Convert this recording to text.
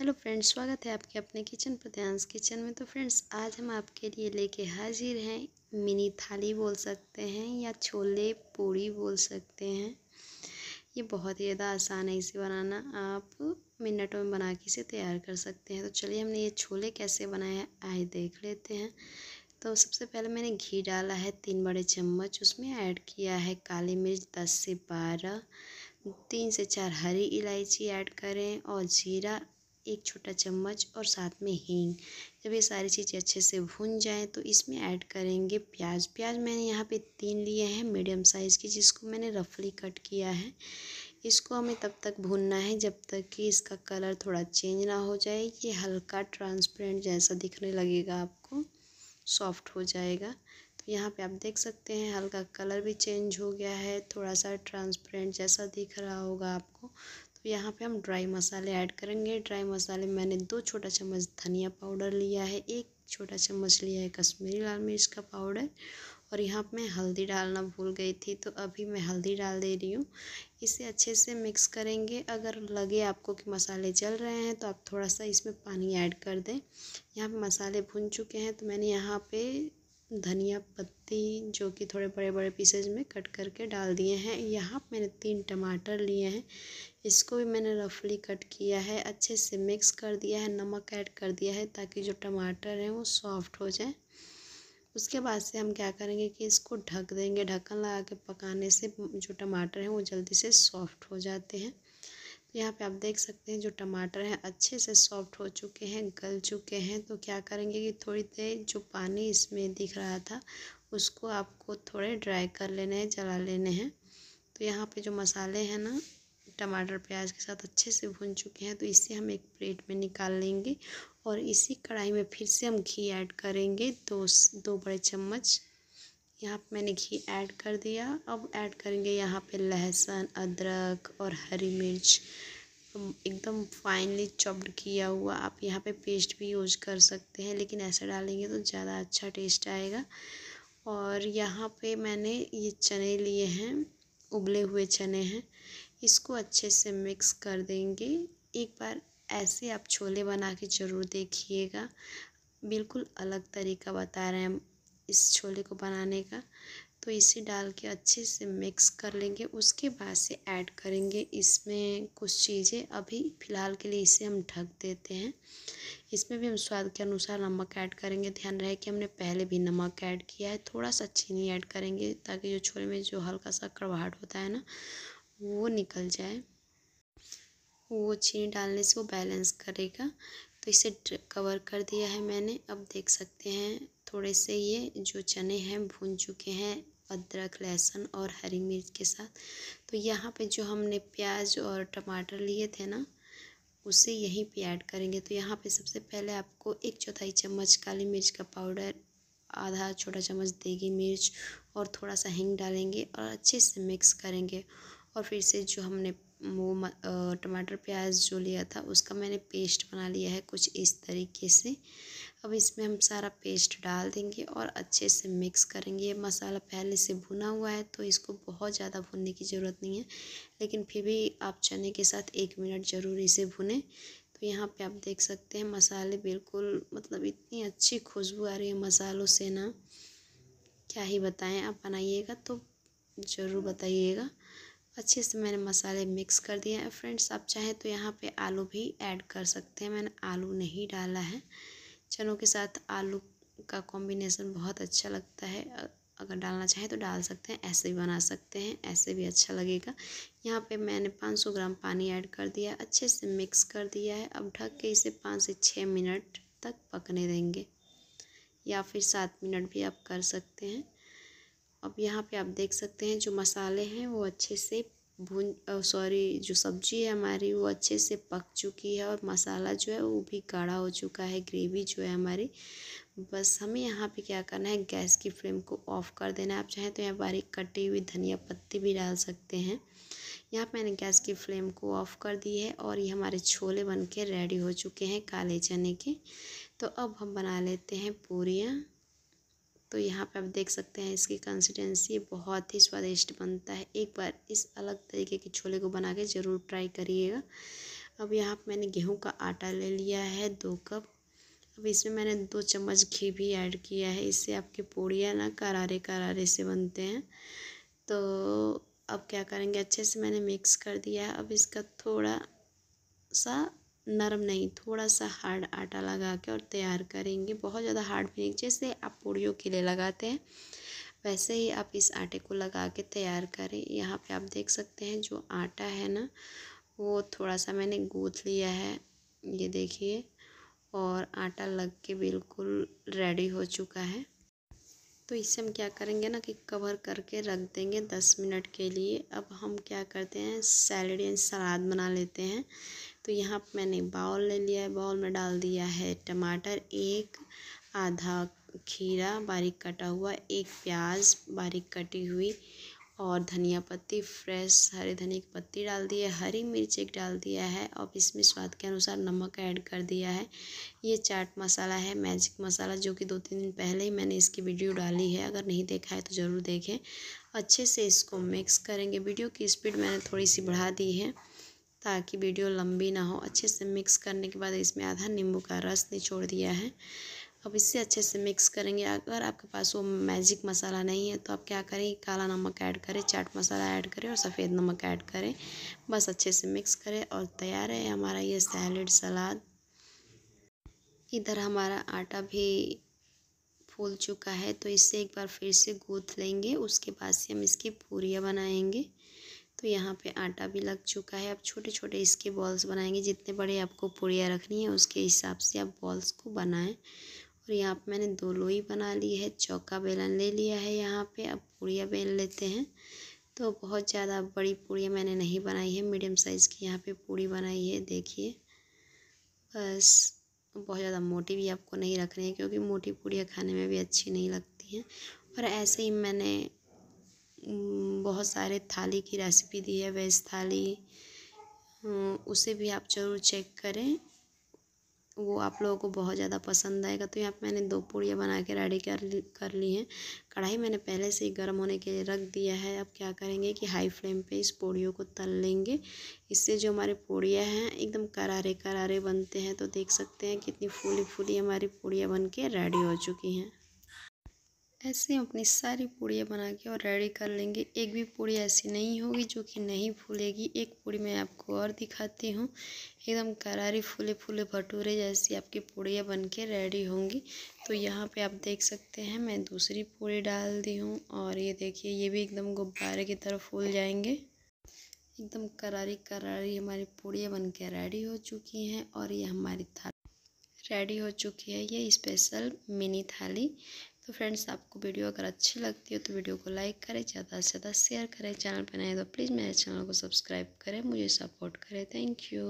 hello friends स्वागत है आपके अपने किचन प्रत्यांश किचन में तो फ्रेंड्स आज हम आपके लिए लेके हाजिर हैं मिनी थाली बोल सकते हैं या छोले पूड़ी बोल सकते हैं ये बहुत ही ज़्यादा आसान है इसे बनाना आप मिनटों में बना के इसे तैयार कर सकते हैं तो चलिए हमने ये छोले कैसे बनाए हैं आए देख लेते हैं तो सबसे पहले मैंने घी डाला है तीन बड़े चम्मच उसमें ऐड किया है काली मिर्च दस से बारह तीन से चार हरी इलायची ऐड करें और जीरा एक छोटा चम्मच और साथ में हींग जब ये सारी चीज़ें अच्छे से भून जाए तो इसमें ऐड करेंगे प्याज प्याज मैंने यहाँ पे तीन लिए हैं मीडियम साइज़ के जिसको मैंने रफली कट किया है इसको हमें तब तक भूनना है जब तक कि इसका कलर थोड़ा चेंज ना हो जाए ये हल्का ट्रांसपेरेंट जैसा दिखने लगेगा आपको सॉफ्ट हो जाएगा तो यहाँ पे आप देख सकते हैं हल्का कलर भी चेंज हो गया है थोड़ा सा ट्रांसपेरेंट जैसा दिख रहा होगा आपको तो यहाँ पे हम ड्राई मसाले ऐड करेंगे ड्राई मसाले मैंने दो छोटा चम्मच धनिया पाउडर लिया है एक छोटा चम्मच लिया है कश्मीरी लाल मिर्च का पाउडर और यहाँ मैं हल्दी डालना भूल गई थी तो अभी मैं हल्दी डाल दे रही हूँ इसे अच्छे से मिक्स करेंगे अगर लगे आपको कि मसाले जल रहे हैं तो आप थोड़ा सा इसमें पानी ऐड कर दें यहाँ पर मसाले भुन चुके हैं तो मैंने यहाँ पे धनिया पत्ती जो कि थोड़े बड़े बड़े पीसेज में कट करके डाल दिए हैं यहाँ मैंने तीन टमाटर लिए हैं इसको भी मैंने रफली कट किया है अच्छे से मिक्स कर दिया है नमक ऐड कर दिया है ताकि जो टमाटर हैं वो सॉफ्ट हो जाए उसके बाद से हम क्या करेंगे कि इसको ढक देंगे ढक्कन लगा के पकाने से जो टमाटर हैं वो जल्दी से सॉफ्ट हो जाते हैं यहाँ पे आप देख सकते हैं जो टमाटर हैं अच्छे से सॉफ्ट हो चुके हैं गल चुके हैं तो क्या करेंगे कि थोड़ी देर जो पानी इसमें दिख रहा था उसको आपको थोड़े ड्राई कर लेने हैं जला लेने हैं तो यहाँ पे जो मसाले हैं ना टमाटर प्याज के साथ अच्छे से भून चुके हैं तो इसे हम एक प्लेट में निकाल लेंगे और इसी कढ़ाई में फिर से हम घी ऐड करेंगे दो दो बड़े चम्मच यहाँ पे मैंने घी ऐड कर दिया अब ऐड करेंगे यहाँ पे लहसुन अदरक और हरी मिर्च एकदम फाइनली चॉप्ड किया हुआ आप यहाँ पे पेस्ट भी यूज कर सकते हैं लेकिन ऐसा डालेंगे तो ज़्यादा अच्छा टेस्ट आएगा और यहाँ पे मैंने ये चने लिए हैं उबले हुए चने हैं इसको अच्छे से मिक्स कर देंगे एक बार ऐसे आप छोले बना के ज़रूर देखिएगा बिल्कुल अलग तरीका बता रहे हैं इस छोले को बनाने का तो इसे डाल के अच्छे से मिक्स कर लेंगे उसके बाद से ऐड करेंगे इसमें कुछ चीज़ें अभी फ़िलहाल के लिए इसे हम ढक देते हैं इसमें भी हम स्वाद के अनुसार नमक ऐड करेंगे ध्यान रहे कि हमने पहले भी नमक ऐड किया है थोड़ा सा चीनी ऐड करेंगे ताकि जो छोले में जो हल्का सा कड़वाहट होता है ना वो निकल जाए वो चीनी डालने से वो बैलेंस करेगा तो इसे कवर कर दिया है मैंने अब देख सकते हैं थोड़े से ये जो चने हैं भून चुके हैं अदरक लहसुन और हरी मिर्च के साथ तो यहाँ पे जो हमने प्याज और टमाटर लिए थे ना उसे यहीं पे ऐड करेंगे तो यहाँ पे सबसे पहले आपको एक चौथाई चम्मच काली मिर्च का पाउडर आधा छोटा चम्मच देगी मिर्च और थोड़ा सा हिंग डालेंगे और अच्छे से मिक्स करेंगे और फिर से जो हमने वो टमाटर प्याज जो लिया था उसका मैंने पेस्ट बना लिया है कुछ इस तरीके से अब इसमें हम सारा पेस्ट डाल देंगे और अच्छे से मिक्स करेंगे ये मसाला पहले से भुना हुआ है तो इसको बहुत ज़्यादा भुनने की ज़रूरत नहीं है लेकिन फिर भी आप चने के साथ एक मिनट ज़रूर इसे भुने तो यहाँ पे आप देख सकते हैं मसाले बिल्कुल मतलब इतनी अच्छी खुशबू आ रही है मसालों से ना क्या ही बताएं आप बनाइएगा तो ज़रूर बताइएगा अच्छे से मैंने मसाले मिक्स कर दिए हैं फ्रेंड्स आप चाहें तो यहाँ पे आलू भी ऐड कर सकते हैं मैंने आलू नहीं डाला है चनों के साथ आलू का कॉम्बिनेसन बहुत अच्छा लगता है अगर डालना चाहें तो डाल सकते हैं ऐसे भी बना सकते हैं ऐसे भी अच्छा लगेगा यहाँ पे मैंने 500 ग्राम पानी ऐड कर दिया अच्छे से मिक्स कर दिया है अब ढक के इसे पाँच से छः मिनट तक पकने देंगे या फिर सात मिनट भी आप कर सकते हैं यहाँ पे आप देख सकते हैं जो मसाले हैं वो अच्छे से भून सॉरी जो सब्जी है हमारी वो अच्छे से पक चुकी है और मसाला जो है वो भी गाढ़ा हो चुका है ग्रेवी जो है हमारी बस हमें यहाँ पे क्या करना है गैस की फ्लेम को ऑफ़ कर देना है आप चाहें तो यहाँ बारीक कटी हुई धनिया पत्ती भी डाल सकते हैं यहाँ पे मैंने गैस की फ्लेम को ऑफ़ कर दी है और ये हमारे छोले बन के रेडी हो चुके हैं काले चने के तो अब हम बना लेते हैं पूरियाँ तो यहाँ पे आप देख सकते हैं इसकी कंसिस्टेंसी बहुत ही स्वादिष्ट बनता है एक बार इस अलग तरीके के छोले को बना के ज़रूर ट्राई करिएगा अब यहाँ पर मैंने गेहूँ का आटा ले लिया है दो कप अब इसमें मैंने दो चम्मच घी भी ऐड किया है इससे आपके पूड़ियाँ ना करारे करारे से बनते हैं तो अब क्या करेंगे अच्छे से मैंने मिक्स कर दिया है अब इसका थोड़ा सा नरम नहीं थोड़ा सा हार्ड आटा लगा के और तैयार करेंगे बहुत ज़्यादा हार्ड भी नहीं जैसे आप पूड़ियों के लिए लगाते हैं वैसे ही आप इस आटे को लगा के तैयार करें यहाँ पे आप देख सकते हैं जो आटा है ना वो थोड़ा सा मैंने गूँथ लिया है ये देखिए और आटा लग के बिल्कुल रेडी हो चुका है तो इसे हम क्या करेंगे ना कि कवर करके रख देंगे दस मिनट के लिए अब हम क्या करते हैं सैलड या सलाद बना लेते हैं तो यहाँ मैंने बाउल ले लिया है बाउल में डाल दिया है टमाटर एक आधा खीरा बारीक कटा हुआ एक प्याज बारीक कटी हुई और धनिया पत्ती फ्रेश हरे धनिया की पत्ती डाल दी है हरी मिर्च एक डाल दिया है और इसमें स्वाद के अनुसार नमक ऐड कर दिया है ये चाट मसाला है मैजिक मसाला जो कि दो तीन दिन पहले ही मैंने इसकी वीडियो डाली है अगर नहीं देखा है तो ज़रूर देखें अच्छे से इसको मिक्स करेंगे वीडियो की स्पीड मैंने थोड़ी सी बढ़ा दी है ताकि वीडियो लंबी ना हो अच्छे से मिक्स करने के बाद इसमें आधा नींबू का रस निचोड़ दिया है अब इससे अच्छे से मिक्स करेंगे अगर आपके पास वो मैजिक मसाला नहीं है तो आप क्या करें काला नमक ऐड करें चाट मसाला ऐड करें और सफ़ेद नमक ऐड करें बस अच्छे से मिक्स करें और तैयार है हमारा ये सैलड सलाद इधर हमारा आटा भी फूल चुका है तो इसे एक बार फिर से गूँथ लेंगे उसके बाद से हम इसकी पूरियाँ बनाएंगे तो यहाँ पे आटा भी लग चुका है अब छोटे छोटे इसके बॉल्स बनाएंगे जितने बड़े आपको पूड़ियाँ रखनी है उसके हिसाब से आप बॉल्स को बनाएं और यहाँ पर मैंने दो लोई बना ली है चौका बेलन ले लिया है यहाँ पे अब पूड़ियाँ बेल लेते हैं तो बहुत ज़्यादा बड़ी पूड़ियाँ मैंने नहीं बनाई है मीडियम साइज़ की यहाँ पे पूड़ी बनाई है देखिए बस बहुत ज़्यादा मोटी भी आपको नहीं रखनी है क्योंकि मोटी पूड़ियाँ खाने में भी अच्छी नहीं लगती हैं और ऐसे ही मैंने बहुत सारे थाली की रेसिपी दी है वेज थाली उसे भी आप ज़रूर चेक करें वो आप लोगों को बहुत ज़्यादा पसंद आएगा तो यहाँ पे मैंने दो पूड़ियाँ बना के रेडी कर कर ली हैं कढ़ाई मैंने पहले से ही गर्म होने के लिए रख दिया है अब क्या करेंगे कि हाई फ्लेम पे इस पूड़ियों को तल लेंगे इससे जो हमारे पूड़ियाँ हैं एकदम करारे करारे बनते हैं तो देख सकते हैं कितनी फूली फूली हमारी पूड़ियाँ बन के रेडी हो चुकी हैं ऐसे हम अपनी सारी पूड़ियाँ बना के और रेडी कर लेंगे एक भी पूड़ी ऐसी नहीं होगी जो कि नहीं फूलेगी एक पूड़ी मैं आपको और दिखाती हूँ एकदम करारी फूले फूले भटूरे जैसी आपकी पूड़ियाँ बन के रेडी होंगी तो यहाँ पे आप देख सकते हैं मैं दूसरी पूड़ी डाल दी हूँ और ये देखिए ये भी एकदम गुब्बारे की तरह फूल जाएंगे एकदम करारी करारी हमारी पूड़ियाँ बन के रेडी हो चुकी हैं और ये हमारी थाली रेडी हो चुकी है ये स्पेशल मिनी थाली तो फ्रेंड्स आपको वीडियो अगर अच्छी लगती हो तो वीडियो को लाइक करें ज़्यादा से ज़्यादा शेयर करें चैनल पर नए तो प्लीज़ मेरे चैनल को सब्सक्राइब करें मुझे सपोर्ट करें थैंक यू